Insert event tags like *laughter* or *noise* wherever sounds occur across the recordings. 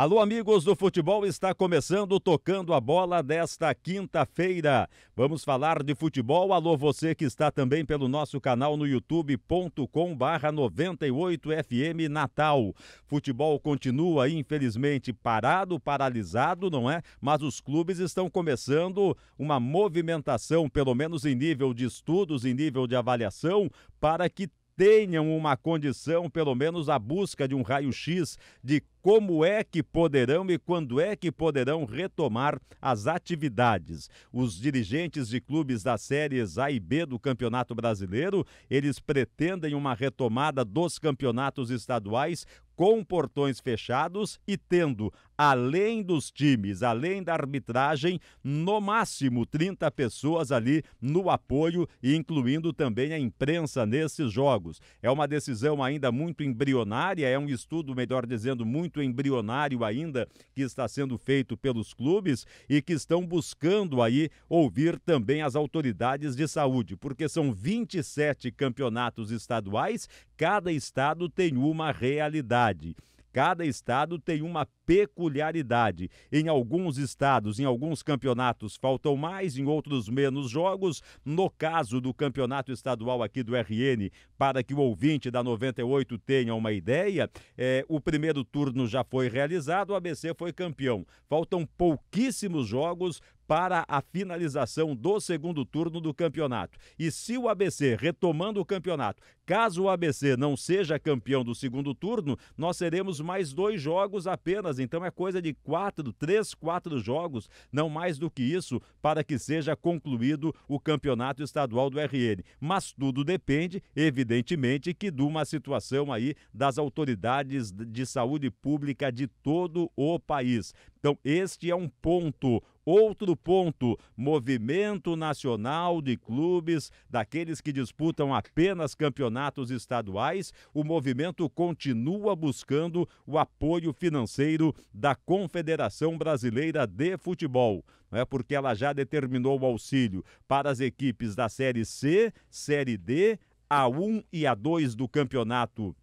Alô, amigos do futebol, está começando tocando a bola desta quinta-feira. Vamos falar de futebol. Alô, você que está também pelo nosso canal no youtube.com/barra 98FM Natal. Futebol continua, infelizmente, parado, paralisado, não é? Mas os clubes estão começando uma movimentação, pelo menos em nível de estudos, em nível de avaliação, para que tenham uma condição, pelo menos a busca de um raio-x de como é que poderão e quando é que poderão retomar as atividades. Os dirigentes de clubes das séries A e B do Campeonato Brasileiro, eles pretendem uma retomada dos campeonatos estaduais com portões fechados e tendo além dos times, além da arbitragem, no máximo 30 pessoas ali no apoio, incluindo também a imprensa nesses jogos. É uma decisão ainda muito embrionária, é um estudo, melhor dizendo, muito embrionário ainda que está sendo feito pelos clubes e que estão buscando aí ouvir também as autoridades de saúde, porque são 27 campeonatos estaduais, cada estado tem uma realidade. Cada estado tem uma peculiaridade. Em alguns estados, em alguns campeonatos, faltam mais, em outros, menos jogos. No caso do campeonato estadual aqui do RN, para que o ouvinte da 98 tenha uma ideia, é, o primeiro turno já foi realizado, o ABC foi campeão. Faltam pouquíssimos jogos para a finalização do segundo turno do campeonato. E se o ABC, retomando o campeonato, caso o ABC não seja campeão do segundo turno, nós teremos mais dois jogos apenas então é coisa de quatro, três, quatro jogos, não mais do que isso, para que seja concluído o campeonato estadual do RN. Mas tudo depende, evidentemente, que de uma situação aí das autoridades de saúde pública de todo o país. Então, este é um ponto. Outro ponto: movimento nacional de clubes, daqueles que disputam apenas campeonatos estaduais, o movimento continua buscando o apoio financeiro da Confederação Brasileira de Futebol. Não é porque ela já determinou o auxílio para as equipes da Série C, Série D, A1 e A2 do campeonato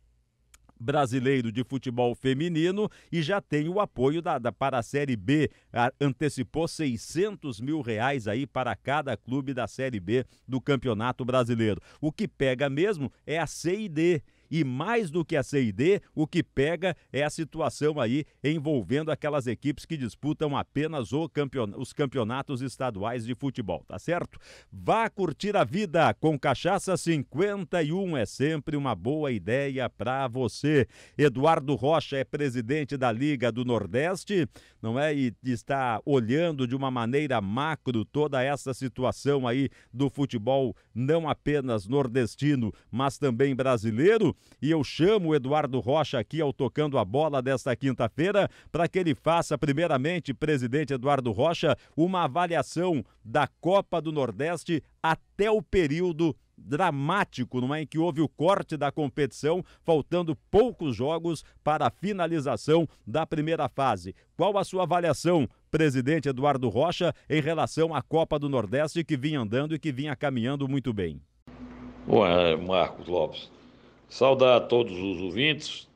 Brasileiro de Futebol Feminino e já tem o apoio da, da para a Série B. A, antecipou 600 mil reais aí para cada clube da Série B do Campeonato Brasileiro. O que pega mesmo é a C e D e mais do que a CID, o que pega é a situação aí envolvendo aquelas equipes que disputam apenas campeon... os campeonatos estaduais de futebol, tá certo? Vá curtir a vida com Cachaça 51 é sempre uma boa ideia para você. Eduardo Rocha é presidente da Liga do Nordeste, não é? E está olhando de uma maneira macro toda essa situação aí do futebol não apenas nordestino, mas também brasileiro e eu chamo o Eduardo Rocha aqui ao Tocando a Bola desta quinta-feira para que ele faça, primeiramente, presidente Eduardo Rocha, uma avaliação da Copa do Nordeste até o período dramático, não é? em que houve o corte da competição, faltando poucos jogos para a finalização da primeira fase. Qual a sua avaliação, presidente Eduardo Rocha, em relação à Copa do Nordeste que vinha andando e que vinha caminhando muito bem? Bom, é, Marcos Lopes, Saudar a todos os ouvintes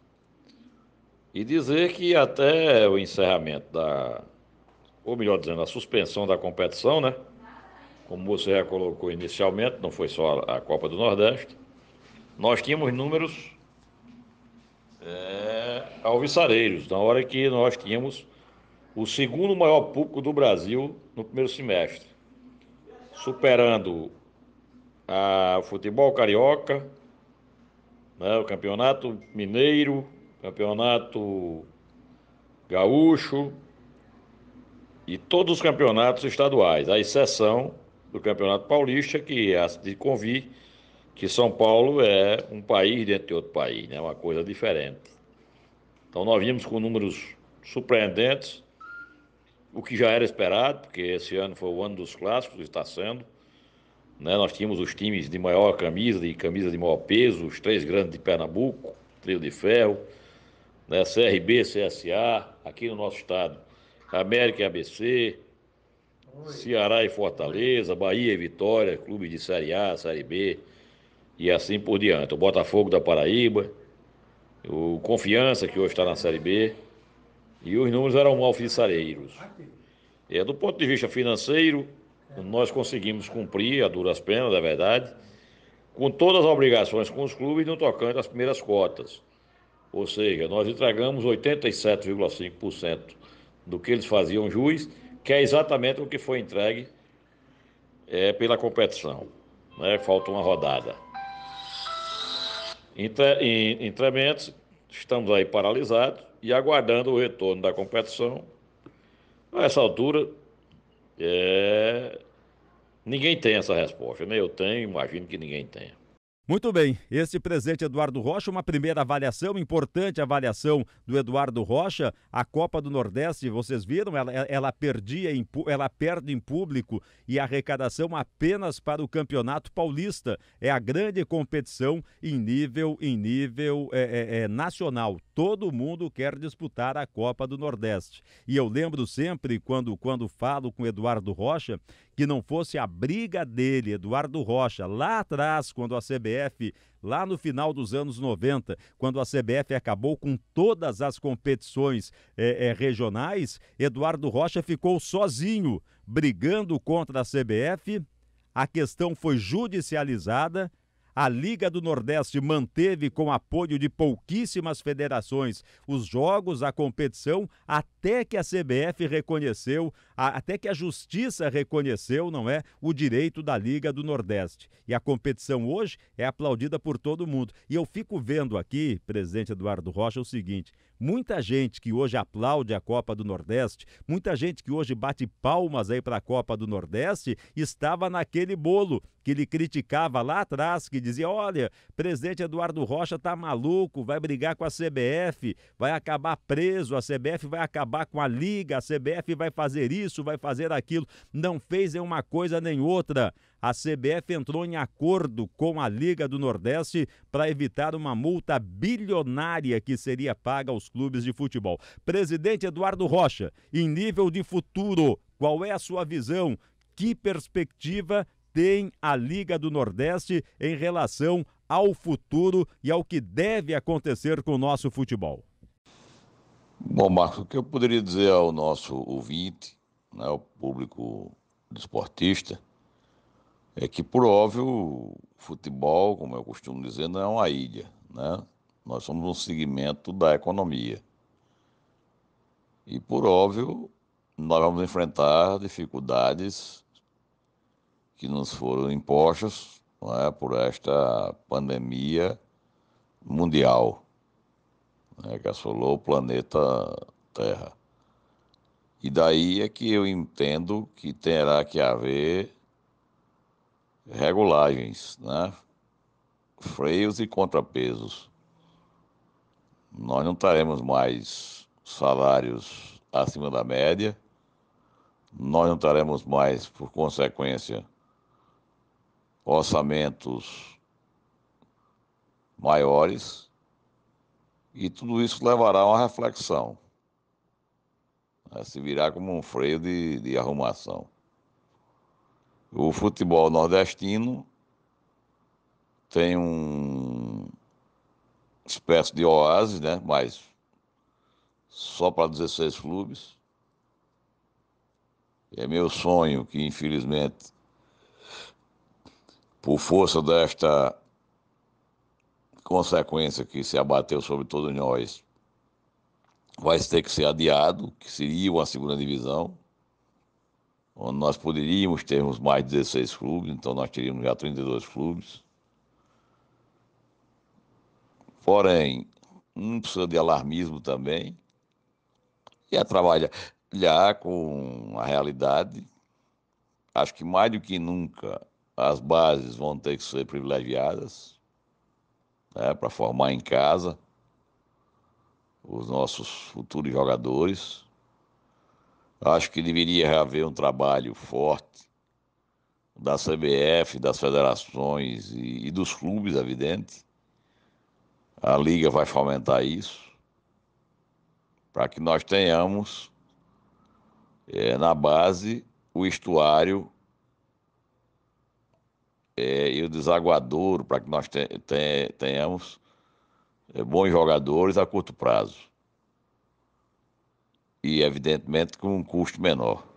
e dizer que até o encerramento da, ou melhor dizendo, a suspensão da competição, né? Como você já colocou inicialmente, não foi só a Copa do Nordeste, nós tínhamos números é, alvissareiros, na hora que nós tínhamos o segundo maior público do Brasil no primeiro semestre, superando a futebol carioca, né? o Campeonato Mineiro, Campeonato Gaúcho e todos os campeonatos estaduais, à exceção do Campeonato Paulista, que é de convir que São Paulo é um país dentro de outro país, é né? uma coisa diferente. Então nós vimos com números surpreendentes, o que já era esperado, porque esse ano foi o ano dos clássicos, está sendo. Né? Nós tínhamos os times de maior camisa e camisa de maior peso, os três grandes de Pernambuco, Trio de Ferro, né? CRB, CSA, aqui no nosso estado, América e ABC, Ceará e Fortaleza, Bahia e Vitória, clube de Série A, Série B e assim por diante. O Botafogo da Paraíba, o Confiança, que hoje está na Série B, e os números eram malfissarreiros. E é, do ponto de vista financeiro, nós conseguimos cumprir, a duras penas, é verdade, com todas as obrigações com os clubes no tocante às primeiras cotas. Ou seja, nós entregamos 87,5% do que eles faziam juiz, que é exatamente o que foi entregue é, pela competição. Né? Falta uma rodada. em, Trementes, estamos aí paralisados e aguardando o retorno da competição. A essa altura, é... Ninguém tem essa resposta, né? Eu tenho, imagino que ninguém tenha. Muito bem, este presente Eduardo Rocha, uma primeira avaliação, importante avaliação do Eduardo Rocha. A Copa do Nordeste, vocês viram, ela, ela, perdia em, ela perde em público e arrecadação apenas para o Campeonato Paulista. É a grande competição em nível, em nível é, é, é, nacional. Todo mundo quer disputar a Copa do Nordeste. E eu lembro sempre, quando, quando falo com Eduardo Rocha, que não fosse a briga dele, Eduardo Rocha, lá atrás, quando a CBF, lá no final dos anos 90, quando a CBF acabou com todas as competições é, é, regionais, Eduardo Rocha ficou sozinho brigando contra a CBF. A questão foi judicializada a Liga do Nordeste manteve, com apoio de pouquíssimas federações, os jogos, a competição, até que a CBF reconheceu, a, até que a Justiça reconheceu, não é, o direito da Liga do Nordeste. E a competição hoje é aplaudida por todo mundo. E eu fico vendo aqui, presidente Eduardo Rocha, o seguinte: Muita gente que hoje aplaude a Copa do Nordeste, muita gente que hoje bate palmas aí para a Copa do Nordeste, estava naquele bolo que ele criticava lá atrás, que dizia: olha, presidente Eduardo Rocha tá maluco, vai brigar com a CBF, vai acabar preso, a CBF vai acabar com a liga, a CBF vai fazer isso, vai fazer aquilo. Não fez é uma coisa nem outra a CBF entrou em acordo com a Liga do Nordeste para evitar uma multa bilionária que seria paga aos clubes de futebol. Presidente Eduardo Rocha, em nível de futuro, qual é a sua visão? Que perspectiva tem a Liga do Nordeste em relação ao futuro e ao que deve acontecer com o nosso futebol? Bom, Marco, o que eu poderia dizer ao nosso ouvinte, né, ao público desportista, é que, por óbvio, futebol, como eu costumo dizer, não é uma ilha, né? Nós somos um segmento da economia. E, por óbvio, nós vamos enfrentar dificuldades que nos foram impostas é, por esta pandemia mundial né, que assolou o planeta Terra. E daí é que eu entendo que terá que haver regulagens, né? freios e contrapesos. Nós não teremos mais salários acima da média, nós não teremos mais, por consequência, orçamentos maiores, e tudo isso levará a uma reflexão, né? se virar como um freio de, de arrumação. O futebol nordestino tem um espécie de oásis, né? Mas só para 16 clubes. É meu sonho que, infelizmente, por força desta consequência que se abateu sobre todos nós, vai ter que ser adiado, que seria uma segunda divisão onde nós poderíamos termos mais 16 clubes, então nós teríamos já 32 clubes. Porém, não precisa de alarmismo também, e é trabalhar com a realidade. Acho que mais do que nunca as bases vão ter que ser privilegiadas né, para formar em casa os nossos futuros jogadores. Acho que deveria haver um trabalho forte da CBF, das federações e, e dos clubes, evidente. A liga vai fomentar isso para que nós tenhamos é, na base o estuário é, e o desaguadouro para que nós te, te, tenhamos é, bons jogadores a curto prazo e, evidentemente, com um custo menor.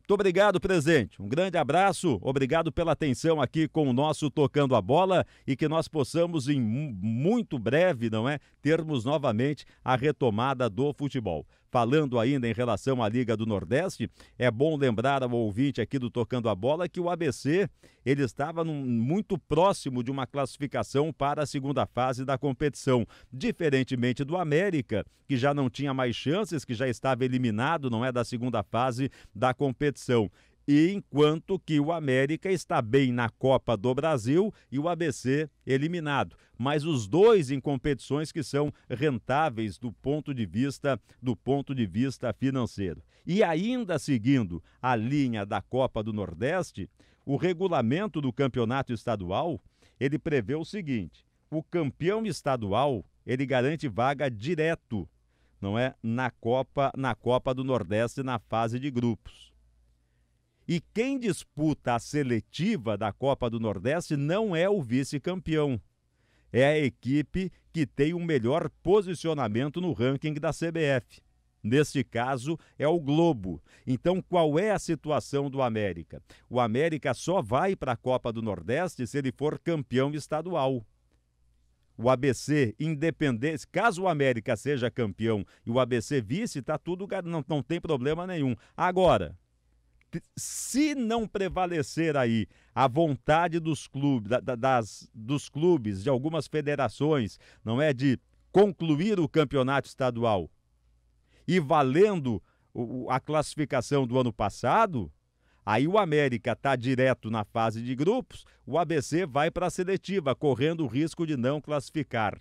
Muito obrigado, presidente. Um grande abraço. Obrigado pela atenção aqui com o nosso Tocando a Bola e que nós possamos, em muito breve, não é? Termos novamente a retomada do futebol. Falando ainda em relação à Liga do Nordeste, é bom lembrar ao ouvinte aqui do Tocando a Bola que o ABC ele estava num, muito próximo de uma classificação para a segunda fase da competição. Diferentemente do América, que já não tinha mais chances, que já estava eliminado, não é, da segunda fase da competição e enquanto que o América está bem na Copa do Brasil e o ABC eliminado. Mas os dois em competições que são rentáveis do ponto de vista do ponto de vista financeiro. E ainda seguindo a linha da Copa do Nordeste, o regulamento do campeonato estadual, ele prevê o seguinte: o campeão estadual, ele garante vaga direto, não é, na Copa, na Copa do Nordeste na fase de grupos. E quem disputa a seletiva da Copa do Nordeste não é o vice-campeão. É a equipe que tem o melhor posicionamento no ranking da CBF. Neste caso, é o Globo. Então, qual é a situação do América? O América só vai para a Copa do Nordeste se ele for campeão estadual. O ABC, independente, caso o América seja campeão e o ABC vice, tá tudo, não, não tem problema nenhum. Agora, se não prevalecer aí a vontade dos clubes, da, das, dos clubes, de algumas federações, não é de concluir o campeonato estadual e valendo a classificação do ano passado, Aí o América está direto na fase de grupos, o ABC vai para a seletiva, correndo o risco de não classificar.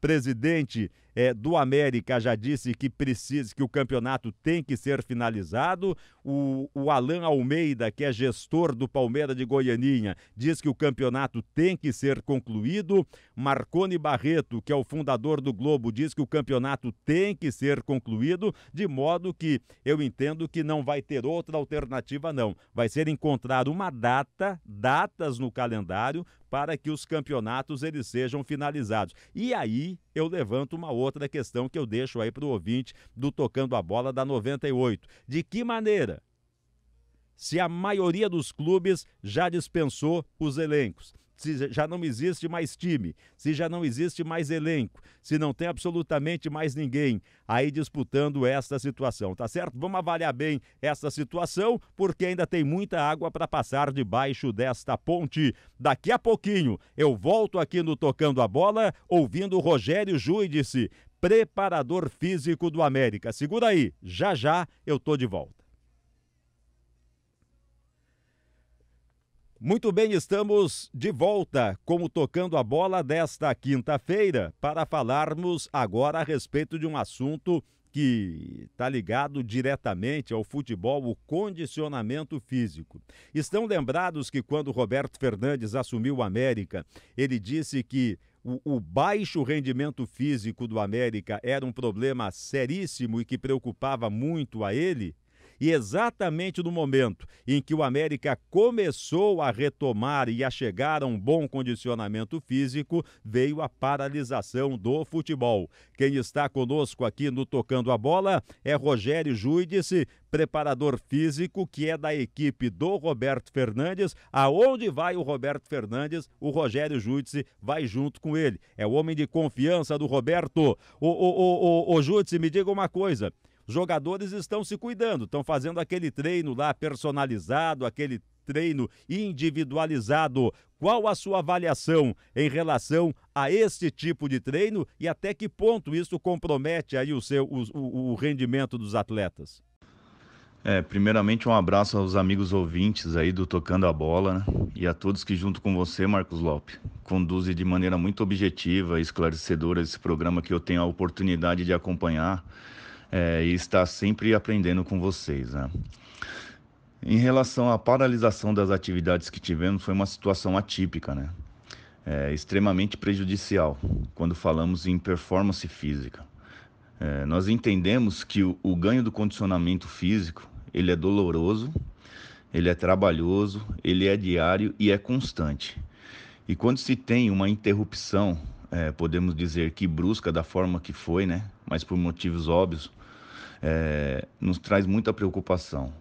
Presidente é, do América já disse que precisa, que o campeonato tem que ser finalizado. O, o Alain Almeida, que é gestor do Palmeiras de Goianinha, diz que o campeonato tem que ser concluído. Marconi Barreto, que é o fundador do Globo, diz que o campeonato tem que ser concluído, de modo que eu entendo que não vai ter outra alternativa, não. Vai ser encontrada uma data, datas no calendário, para que os campeonatos eles sejam finalizados. E aí eu levanto uma outra questão que eu deixo aí para o ouvinte do Tocando a Bola da 98. De que maneira se a maioria dos clubes já dispensou os elencos se já não existe mais time, se já não existe mais elenco, se não tem absolutamente mais ninguém aí disputando esta situação, tá certo? Vamos avaliar bem esta situação, porque ainda tem muita água para passar debaixo desta ponte. Daqui a pouquinho eu volto aqui no Tocando a Bola, ouvindo o Rogério Juídice, preparador físico do América. Segura aí, já já eu tô de volta. Muito bem, estamos de volta como Tocando a Bola desta quinta-feira para falarmos agora a respeito de um assunto que está ligado diretamente ao futebol, o condicionamento físico. Estão lembrados que quando Roberto Fernandes assumiu o América, ele disse que o, o, baixo rendimento físico do América era um problema seríssimo e que preocupava muito a ele? e exatamente no momento em que o América começou a retomar e a chegar a um bom condicionamento físico, veio a paralisação do futebol. Quem está conosco aqui no Tocando a Bola é Rogério Júdice, preparador físico que é da equipe do Roberto Fernandes. Aonde vai o Roberto Fernandes? O Rogério Júdice vai junto com ele. É o homem de confiança do Roberto. O, o, o, o, o Júdice, me diga uma coisa jogadores estão se cuidando, estão fazendo aquele treino lá personalizado, aquele treino individualizado. Qual a sua avaliação em relação a este tipo de treino e até que ponto isso compromete aí o seu o, o, o rendimento dos atletas? É, primeiramente um abraço aos amigos ouvintes aí do Tocando a Bola né? e a todos que junto com você, Marcos Lopes, conduzem de maneira muito objetiva e esclarecedora esse programa que eu tenho a oportunidade de acompanhar é, e está sempre aprendendo com vocês. Né? Em relação à paralisação das atividades que tivemos, foi uma situação atípica, né? É, extremamente prejudicial quando falamos em performance física. É, nós entendemos que o, o ganho do condicionamento físico ele é doloroso, ele é trabalhoso, ele é diário e é constante. E quando se tem uma interrupção, é, podemos dizer que brusca da forma que foi, né? Mas por motivos óbvios, é, nos traz muita preocupação.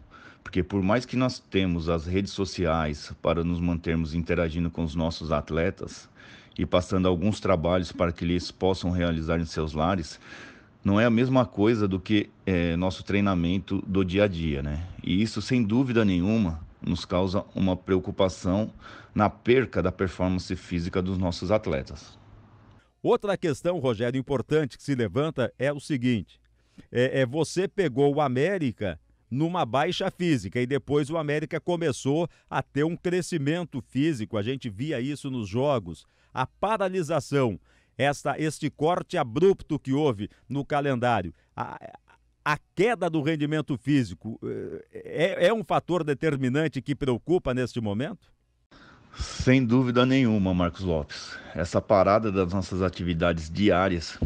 Porque por mais que nós temos as redes sociais para nos mantermos interagindo com os nossos atletas e passando alguns trabalhos para que eles possam realizar em seus lares, não é a mesma coisa do que é, nosso treinamento do dia a dia, né? E isso, sem dúvida nenhuma, nos causa uma preocupação na perca da performance física dos nossos atletas. Outra questão, Rogério, importante que se levanta é o seguinte: é, é, você pegou o América numa baixa física e depois o América começou a ter um crescimento físico. A gente via isso nos jogos. A paralisação, esta, este corte abrupto que houve no calendário, a, a queda do rendimento físico é, é, é um fator determinante que preocupa neste momento? Sem dúvida nenhuma, Marcos Lopes. Essa parada das nossas atividades diárias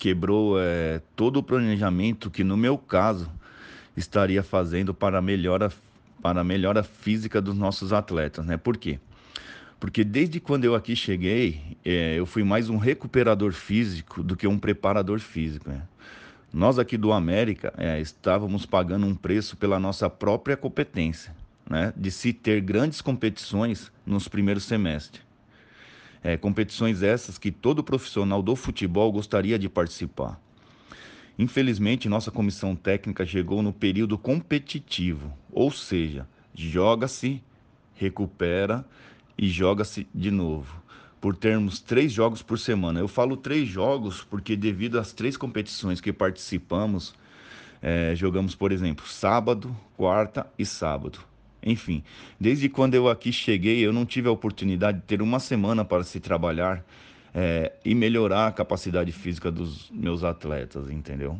quebrou é, todo o planejamento que, no meu caso, estaria fazendo para a melhora, para a melhora física dos nossos atletas. Né? Por quê? Porque desde quando eu aqui cheguei, é, eu fui mais um recuperador físico do que um preparador físico. Né? Nós aqui do América é, estávamos pagando um preço pela nossa própria competência, né? de se ter grandes competições nos primeiros semestres. É, competições essas que todo profissional do futebol gostaria de participar. Infelizmente, nossa comissão técnica chegou no período competitivo, ou seja, joga-se, recupera e joga-se de novo. Por termos três jogos por semana. Eu falo três jogos porque, devido às três competições que participamos, é, jogamos, por exemplo, sábado, quarta e sábado. Enfim, desde quando eu aqui cheguei, eu não tive a oportunidade de ter uma semana para se trabalhar é, e melhorar a capacidade física dos meus atletas, entendeu?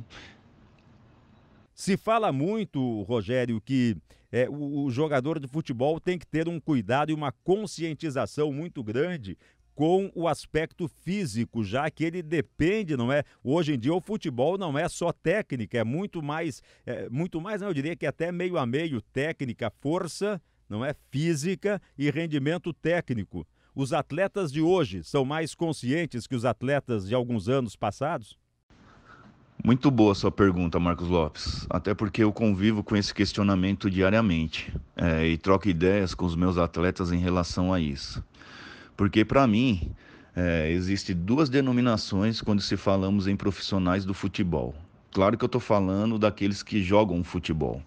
Se fala muito, Rogério, que é, o, o, jogador de futebol tem que ter um cuidado e uma conscientização muito grande com o aspecto físico, já que ele depende, não é? Hoje em dia o futebol não é só técnica, é muito mais, é, muito mais, não, né? eu diria que é até meio a meio, técnica, força, não é física e rendimento técnico. Os atletas de hoje são mais conscientes que os atletas de alguns anos passados? Muito boa sua pergunta, Marcos Lopes. Até porque eu convivo com esse questionamento diariamente é, e troco ideias com os meus atletas em relação a isso. Porque para mim é, existe duas denominações quando se falamos em profissionais do futebol. Claro que eu estou falando daqueles que jogam futebol,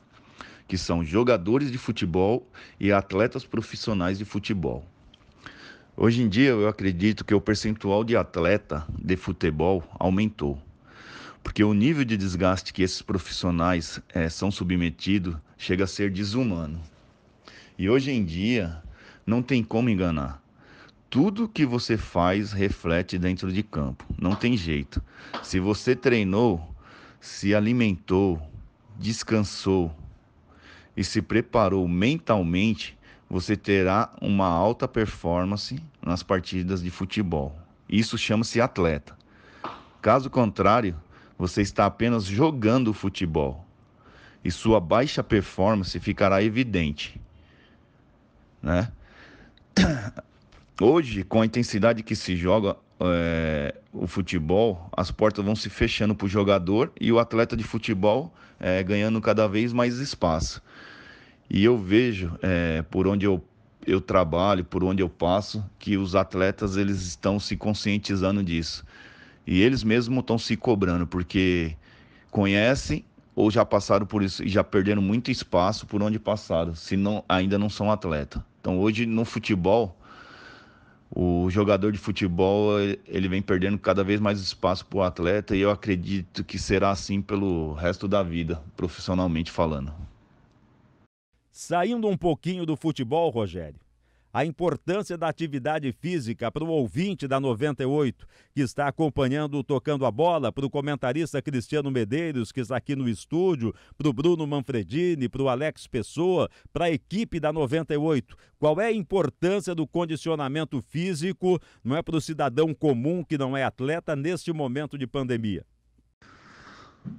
que são jogadores de futebol e atletas profissionais de futebol. Hoje em dia, eu acredito que o percentual de atleta de futebol aumentou, porque o nível de desgaste que esses profissionais é, são submetidos chega a ser desumano. E hoje em dia, não tem como enganar. Tudo que você faz reflete dentro de campo. Não tem jeito. Se você treinou, se alimentou, descansou e se preparou mentalmente, você terá uma alta performance nas partidas de futebol. Isso chama-se atleta. Caso contrário, você está apenas jogando futebol e sua baixa performance ficará evidente, né? *clears throat* Hoje, com a intensidade que se joga é, o futebol, as portas vão se fechando para o jogador e o atleta de futebol é, ganhando cada vez mais espaço. E eu vejo, é, por onde eu, eu trabalho, por onde eu passo, que os atletas eles estão se conscientizando disso. E eles mesmos estão se cobrando, porque conhecem ou já passaram por isso e já perderam muito espaço por onde passaram, se não, ainda não são atleta. Então hoje no futebol o jogador de futebol ele vem perdendo cada vez mais espaço para o atleta e eu acredito que será assim pelo resto da vida, profissionalmente falando. Saindo um pouquinho do futebol, Rogério, a importância da atividade física para o ouvinte da 98, que está acompanhando o Tocando a Bola, para o comentarista Cristiano Medeiros, que está aqui no estúdio, para o Bruno Manfredini, para o Alex Pessoa, para a equipe da 98. Qual é a importância do condicionamento físico, não é para o cidadão comum que não é atleta neste momento de pandemia?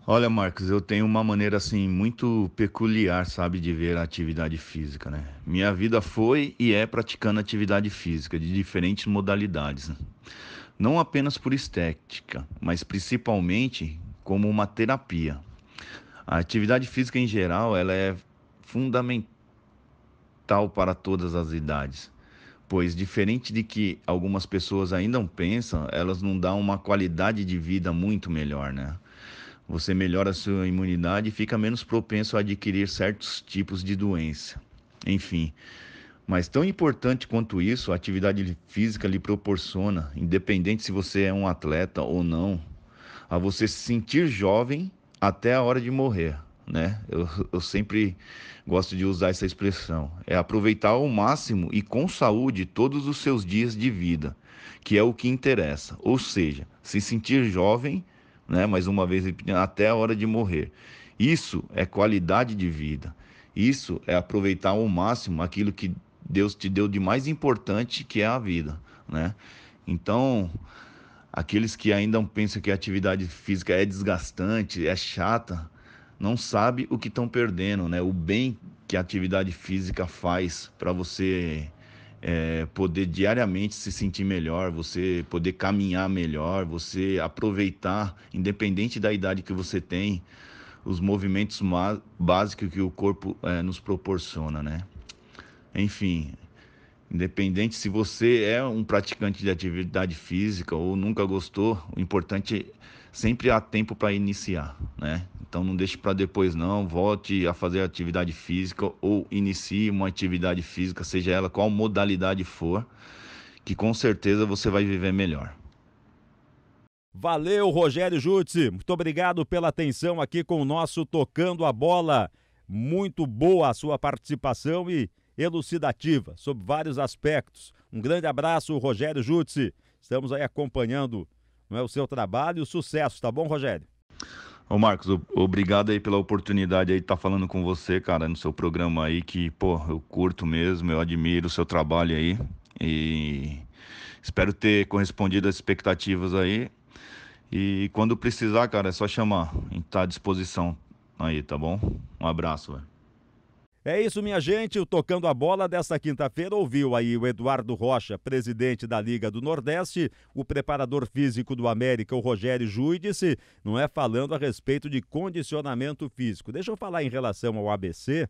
Olha, Marcos, eu tenho uma maneira assim muito peculiar, sabe, de ver a atividade física, né? Minha vida foi e é praticando atividade física de diferentes modalidades, né? não apenas por estética, mas principalmente como uma terapia. A atividade física em geral, ela é fundamental para todas as idades, pois diferente de que algumas pessoas ainda não pensam, elas não dão uma qualidade de vida muito melhor, né? Você melhora a sua imunidade e fica menos propenso a adquirir certos tipos de doença. Enfim, mas tão importante quanto isso, a atividade física lhe proporciona, independente se você é um atleta ou não, a você se sentir jovem até a hora de morrer, né? Eu, eu sempre gosto de usar essa expressão. É aproveitar ao máximo e com saúde todos os seus dias de vida, que é o que interessa. Ou seja, se sentir jovem né? Mais uma vez repetindo, até a hora de morrer. Isso é qualidade de vida. Isso é aproveitar ao máximo aquilo que Deus te deu de mais importante, que é a vida, né? Então, aqueles que ainda pensam que a atividade física é desgastante, é chata, não sabe o que estão perdendo, né? O bem que a atividade física faz para você é, poder diariamente se sentir melhor, você poder caminhar melhor, você aproveitar, independente da idade que você tem, os movimentos básicos que o corpo é, nos proporciona, né? Enfim, independente se você é um praticante de atividade física ou nunca gostou, o importante é sempre há tempo para iniciar, né? Então não deixe para depois não, volte a fazer atividade física ou inicie uma atividade física, seja ela qual modalidade for, que com certeza você vai viver melhor. Valeu, Rogério Jutzi. Muito obrigado pela atenção aqui com o nosso Tocando a Bola. Muito boa a sua participação e elucidativa sobre vários aspectos. Um grande abraço, Rogério Jutzi. Estamos aí acompanhando não é, o seu trabalho. e o Sucesso, tá bom, Rogério? Ô Marcos, obrigado aí pela oportunidade aí de estar tá falando com você, cara, no seu programa aí, que, pô, eu curto mesmo, eu admiro o seu trabalho aí. E espero ter correspondido às expectativas aí. E quando precisar, cara, é só chamar. A gente tá à disposição aí, tá bom? Um abraço, velho. É isso, minha gente. O Tocando a Bola desta quinta-feira ouviu aí o Eduardo Rocha, presidente da Liga do Nordeste, o preparador físico do América, o Rogério Juídice, não é falando a respeito de condicionamento físico. Deixa eu falar em relação ao ABC,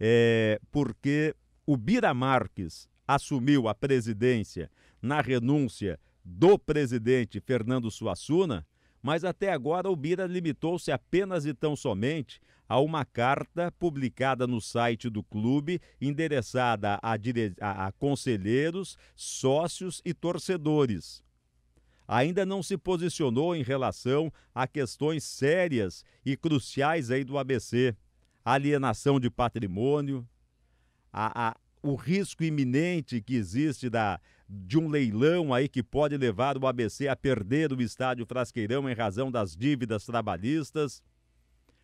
é, porque o Bira Marques assumiu a presidência na renúncia do presidente Fernando Suassuna mas até agora o Bira limitou-se apenas e tão somente a uma carta publicada no site do clube, endereçada a, dire... a conselheiros, sócios e torcedores ainda não se posicionou em relação a questões sérias e cruciais aí do ABC, alienação de patrimônio, a, a, o risco iminente que existe da de um leilão aí que pode levar o ABC a perder o estádio Frasqueirão em razão das dívidas trabalhistas,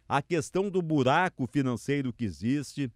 a questão do buraco financeiro que existe,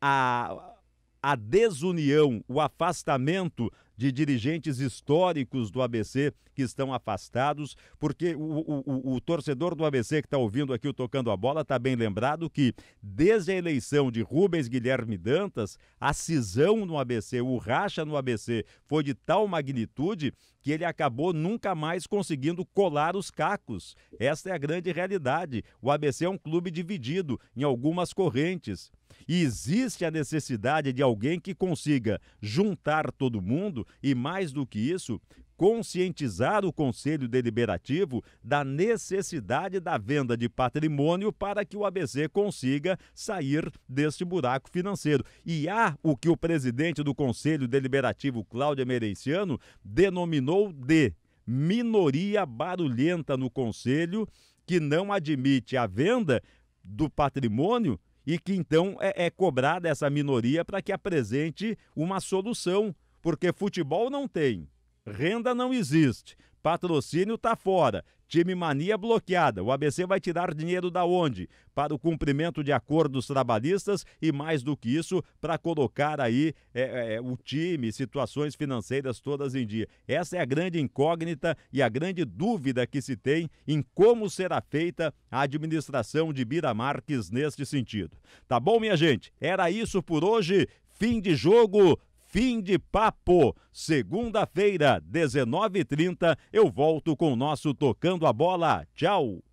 a, a desunião, o afastamento de dirigentes históricos do ABC que estão afastados, porque o, o, o torcedor do ABC que está ouvindo aqui o Tocando a Bola está bem lembrado que desde a eleição de Rubens Guilherme Dantas, a cisão no ABC, o racha no ABC foi de tal magnitude que ele acabou nunca mais conseguindo colar os cacos. Esta é a grande realidade. O ABC é um clube dividido em algumas correntes. E existe a necessidade de alguém que consiga juntar todo mundo e, mais do que isso, conscientizar o Conselho Deliberativo da necessidade da venda de patrimônio para que o ABC consiga sair deste buraco financeiro. E há o que o presidente do Conselho Deliberativo, Cláudio Emerenciano, denominou de minoria barulhenta no Conselho que não admite a venda do patrimônio e que então é, é cobrada essa minoria para que apresente uma solução, porque futebol não tem, renda não existe, patrocínio está fora, Time Mania bloqueada. O ABC vai tirar dinheiro da onde? Para o cumprimento de acordos trabalhistas e, mais do que isso, para colocar aí é, é, é, o time, situações financeiras todas em dia. Essa é a grande incógnita e a grande dúvida que se tem em como será feita a administração de Bira Marques neste sentido. Tá bom, minha gente? Era isso por hoje. Fim de jogo Fim de papo. Segunda-feira, 19h30, eu volto com o nosso Tocando a Bola. Tchau!